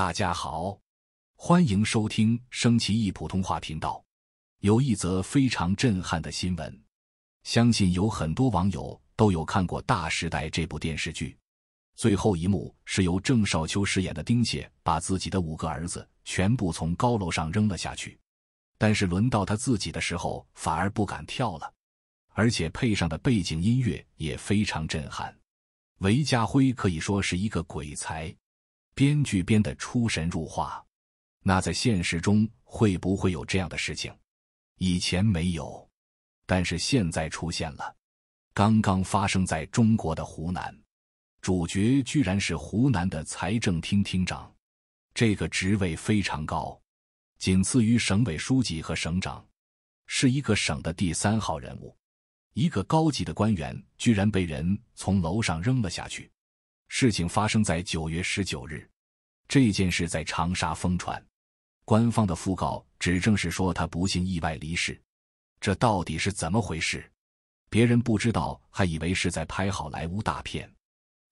大家好，欢迎收听升旗义普通话频道。有一则非常震撼的新闻，相信有很多网友都有看过《大时代》这部电视剧。最后一幕是由郑少秋饰演的丁蟹把自己的五个儿子全部从高楼上扔了下去，但是轮到他自己的时候，反而不敢跳了。而且配上的背景音乐也非常震撼。韦家辉可以说是一个鬼才。编剧编得出神入化，那在现实中会不会有这样的事情？以前没有，但是现在出现了。刚刚发生在中国的湖南，主角居然是湖南的财政厅厅长，这个职位非常高，仅次于省委书记和省长，是一个省的第三号人物。一个高级的官员居然被人从楼上扔了下去。事情发生在九月十九日。这件事在长沙疯传，官方的讣告指正是说他不幸意外离世，这到底是怎么回事？别人不知道，还以为是在拍好莱坞大片，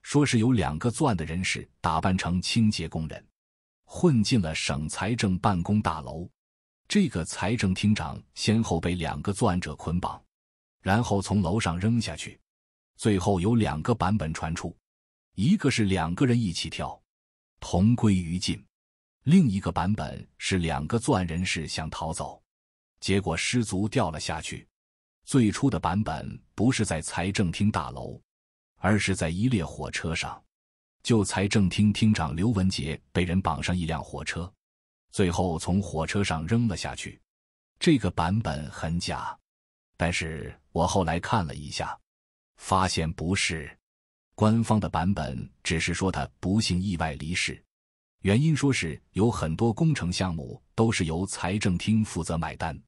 说是有两个作案的人士打扮成清洁工人，混进了省财政办公大楼，这个财政厅长先后被两个作案者捆绑，然后从楼上扔下去。最后有两个版本传出，一个是两个人一起跳。同归于尽。另一个版本是两个作案人士想逃走，结果失足掉了下去。最初的版本不是在财政厅大楼，而是在一列火车上。就财政厅厅长刘文杰被人绑上一辆火车，最后从火车上扔了下去。这个版本很假，但是我后来看了一下，发现不是。官方的版本只是说他不幸意外离世，原因说是有很多工程项目都是由财政厅负责买单，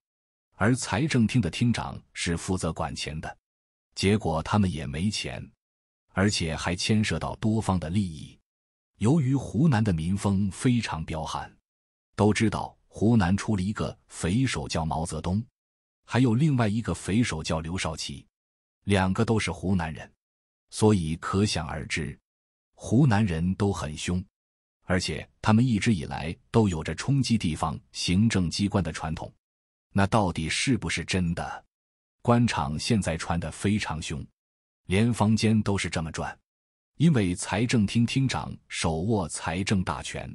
而财政厅的厅长是负责管钱的，结果他们也没钱，而且还牵涉到多方的利益。由于湖南的民风非常彪悍，都知道湖南出了一个匪首叫毛泽东，还有另外一个匪首叫刘少奇，两个都是湖南人。所以可想而知，湖南人都很凶，而且他们一直以来都有着冲击地方行政机关的传统。那到底是不是真的？官场现在传的非常凶，连房间都是这么转。因为财政厅厅长手握财政大权，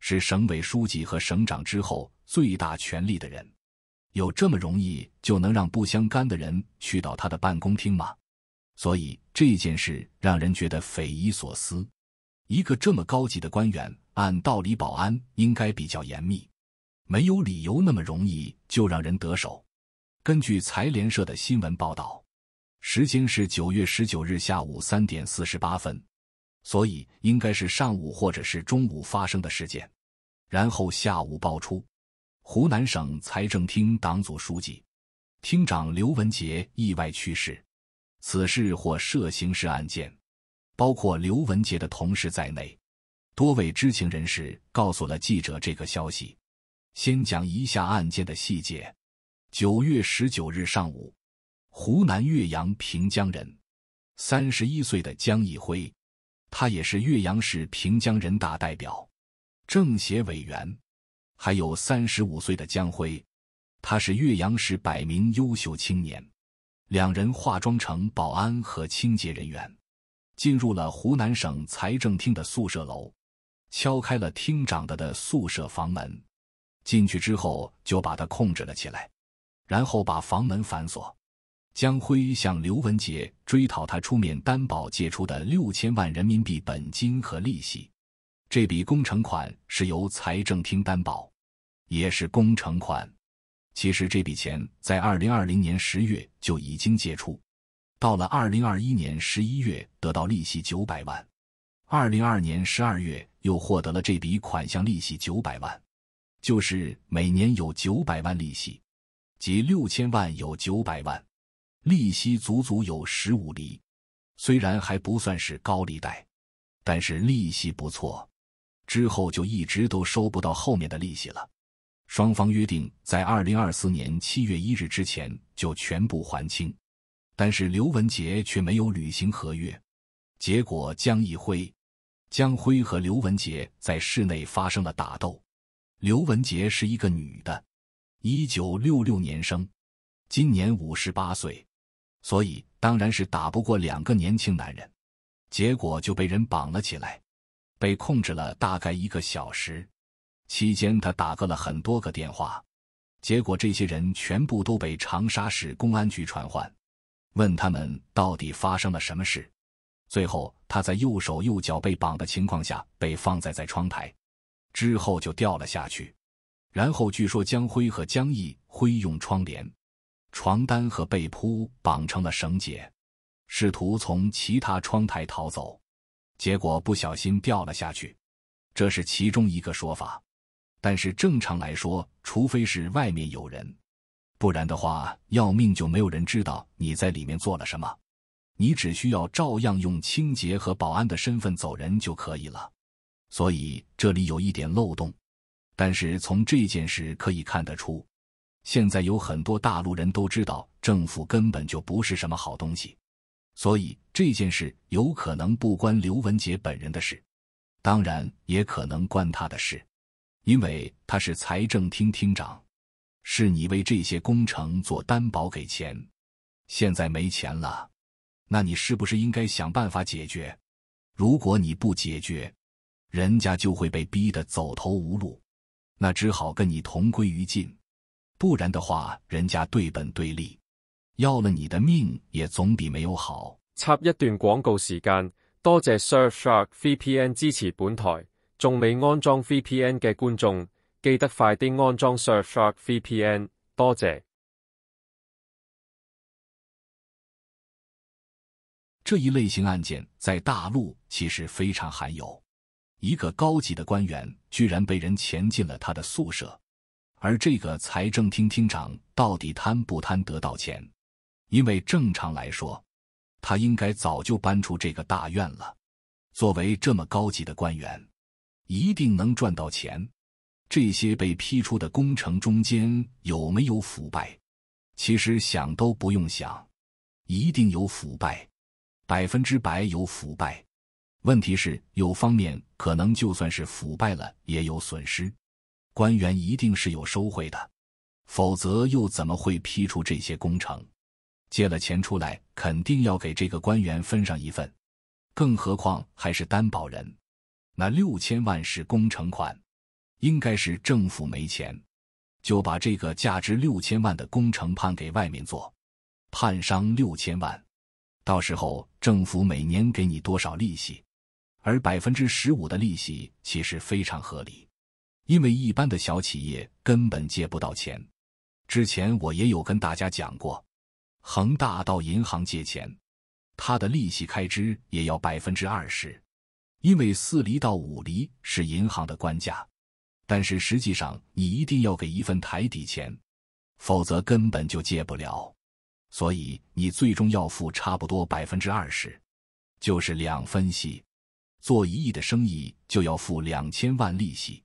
是省委书记和省长之后最大权力的人。有这么容易就能让不相干的人去到他的办公厅吗？所以。这件事让人觉得匪夷所思，一个这么高级的官员，按道理保安应该比较严密，没有理由那么容易就让人得手。根据财联社的新闻报道，时间是九月十九日下午三点四十八分，所以应该是上午或者是中午发生的事件，然后下午爆出湖南省财政厅党组书记、厅长刘文杰意外去世。此事或涉刑事案件，包括刘文杰的同事在内，多位知情人士告诉了记者这个消息。先讲一下案件的细节。九月十九日上午，湖南岳阳平江人，三十一岁的江一辉，他也是岳阳市平江人大代表、政协委员。还有三十五岁的江辉，他是岳阳市百名优秀青年。两人化妆成保安和清洁人员，进入了湖南省财政厅的宿舍楼，敲开了厅长的的宿舍房门。进去之后就把他控制了起来，然后把房门反锁。江辉向刘文杰追讨他出面担保借出的六千万人民币本金和利息。这笔工程款是由财政厅担保，也是工程款。其实这笔钱在二零二零年十月就已经借出，到了二零二一年十一月得到利息九百万，二零二年十二月又获得了这笔款项利息九百万，就是每年有九百万利息，即六千万有九百万，利息足足有十五厘。虽然还不算是高利贷，但是利息不错。之后就一直都收不到后面的利息了。双方约定在二零二四年七月一日之前就全部还清，但是刘文杰却没有履行合约，结果江一辉、江辉和刘文杰在室内发生了打斗。刘文杰是一个女的，一九六六年生，今年五十八岁，所以当然是打不过两个年轻男人，结果就被人绑了起来，被控制了大概一个小时。期间，他打过了很多个电话，结果这些人全部都被长沙市公安局传唤，问他们到底发生了什么事。最后，他在右手、右脚被绑的情况下，被放在在窗台，之后就掉了下去。然后，据说江辉和江毅挥用窗帘、床单和被铺绑成了绳结，试图从其他窗台逃走，结果不小心掉了下去。这是其中一个说法。但是正常来说，除非是外面有人，不然的话，要命就没有人知道你在里面做了什么。你只需要照样用清洁和保安的身份走人就可以了。所以这里有一点漏洞。但是从这件事可以看得出，现在有很多大陆人都知道政府根本就不是什么好东西。所以这件事有可能不关刘文杰本人的事，当然也可能关他的事。因为他是财政厅厅长，是你为这些工程做担保给钱，现在没钱了，那你是不是应该想办法解决？如果你不解决，人家就会被逼得走投无路，那只好跟你同归于尽。不然的话，人家对本对立，要了你的命也总比没有好。插一段广告时间，多谢 Surfshark VPN 支持本台。仲未安装 VPN 嘅观众，记得快啲安装 Surfshark VPN，多谢。这一类型案件在大陆其实非常罕有，一个高级的官员居然被人潜进了他的宿舍，而这个财政厅厅长到底贪不贪得到钱？因为正常来说，他应该早就搬出这个大院了。作为这么高级的官员。一定能赚到钱。这些被批出的工程中间有没有腐败？其实想都不用想，一定有腐败，百分之百有腐败。问题是，有方面可能就算是腐败了，也有损失。官员一定是有收回的，否则又怎么会批出这些工程？借了钱出来，肯定要给这个官员分上一份，更何况还是担保人。那六千万是工程款，应该是政府没钱，就把这个价值六千万的工程判给外面做，判商六千万，到时候政府每年给你多少利息？而百分之十五的利息其实非常合理，因为一般的小企业根本借不到钱。之前我也有跟大家讲过，恒大到银行借钱，他的利息开支也要百分之二十。因为四厘到五厘是银行的官价，但是实际上你一定要给一份台底钱，否则根本就借不了。所以你最终要付差不多百分之二十，就是两分息。做一亿的生意就要付两千万利息。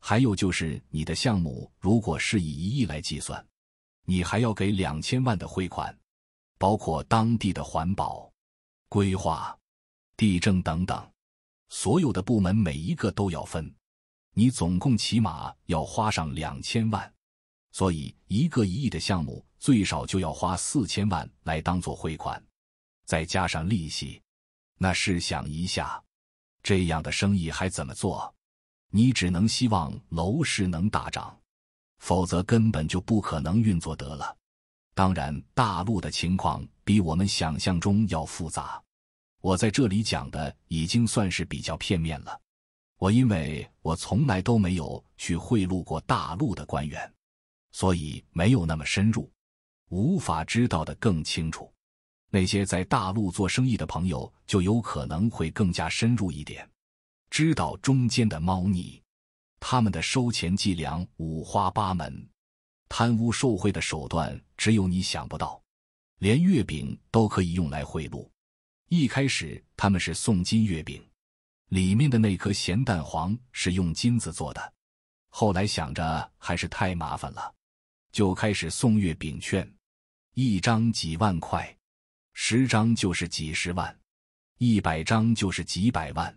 还有就是你的项目如果是以一亿来计算，你还要给两千万的汇款，包括当地的环保、规划、地震等等。所有的部门每一个都要分，你总共起码要花上两千万，所以一个一亿的项目最少就要花四千万来当做汇款，再加上利息，那试想一下，这样的生意还怎么做？你只能希望楼市能大涨，否则根本就不可能运作得了。当然，大陆的情况比我们想象中要复杂。我在这里讲的已经算是比较片面了，我因为我从来都没有去贿赂过大陆的官员，所以没有那么深入，无法知道的更清楚。那些在大陆做生意的朋友就有可能会更加深入一点，知道中间的猫腻，他们的收钱伎俩五花八门，贪污受贿的手段只有你想不到，连月饼都可以用来贿赂。一开始他们是送金月饼，里面的那颗咸蛋黄是用金子做的。后来想着还是太麻烦了，就开始送月饼券，一张几万块，十张就是几十万，一百张就是几百万。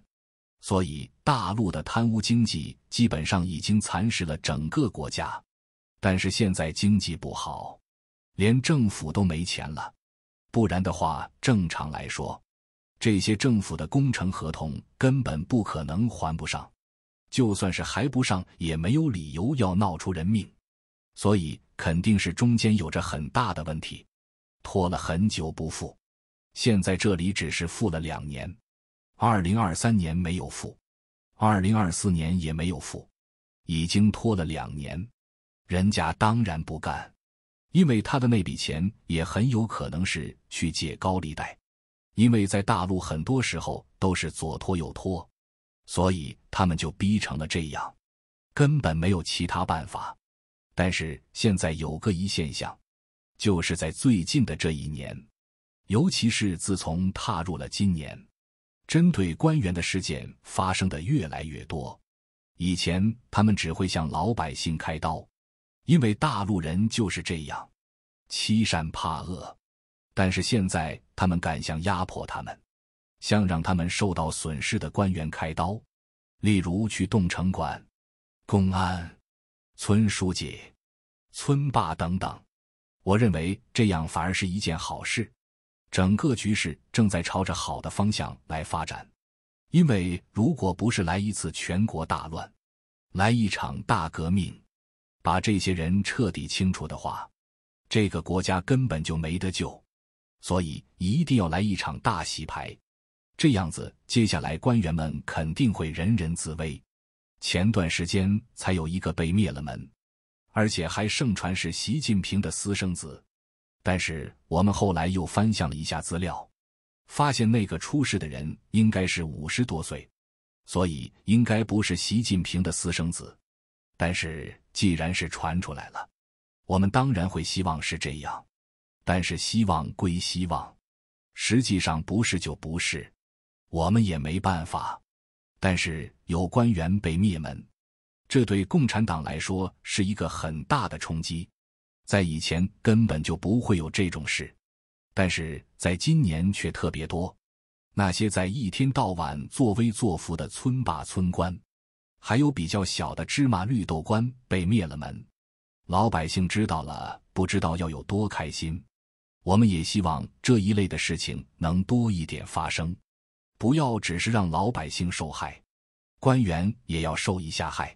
所以大陆的贪污经济基本上已经蚕食了整个国家。但是现在经济不好，连政府都没钱了，不然的话，正常来说。这些政府的工程合同根本不可能还不上，就算是还不上，也没有理由要闹出人命，所以肯定是中间有着很大的问题，拖了很久不付，现在这里只是付了两年，二零二三年没有付，二零二四年也没有付，已经拖了两年，人家当然不干，因为他的那笔钱也很有可能是去借高利贷。因为在大陆很多时候都是左拖右拖，所以他们就逼成了这样，根本没有其他办法。但是现在有个一现象，就是在最近的这一年，尤其是自从踏入了今年，针对官员的事件发生的越来越多。以前他们只会向老百姓开刀，因为大陆人就是这样，欺善怕恶。但是现在，他们敢向压迫他们、向让他们受到损失的官员开刀，例如去动城管、公安、村书记、村霸等等。我认为这样反而是一件好事，整个局势正在朝着好的方向来发展。因为如果不是来一次全国大乱，来一场大革命，把这些人彻底清除的话，这个国家根本就没得救。所以一定要来一场大洗牌，这样子接下来官员们肯定会人人自危。前段时间才有一个被灭了门，而且还盛传是习近平的私生子。但是我们后来又翻相了一下资料，发现那个出事的人应该是五十多岁，所以应该不是习近平的私生子。但是既然是传出来了，我们当然会希望是这样。但是希望归希望，实际上不是就不是，我们也没办法。但是有官员被灭门，这对共产党来说是一个很大的冲击，在以前根本就不会有这种事，但是在今年却特别多。那些在一天到晚作威作福的村霸村官，还有比较小的芝麻绿豆官被灭了门，老百姓知道了不知道要有多开心。我们也希望这一类的事情能多一点发生，不要只是让老百姓受害，官员也要受一下害。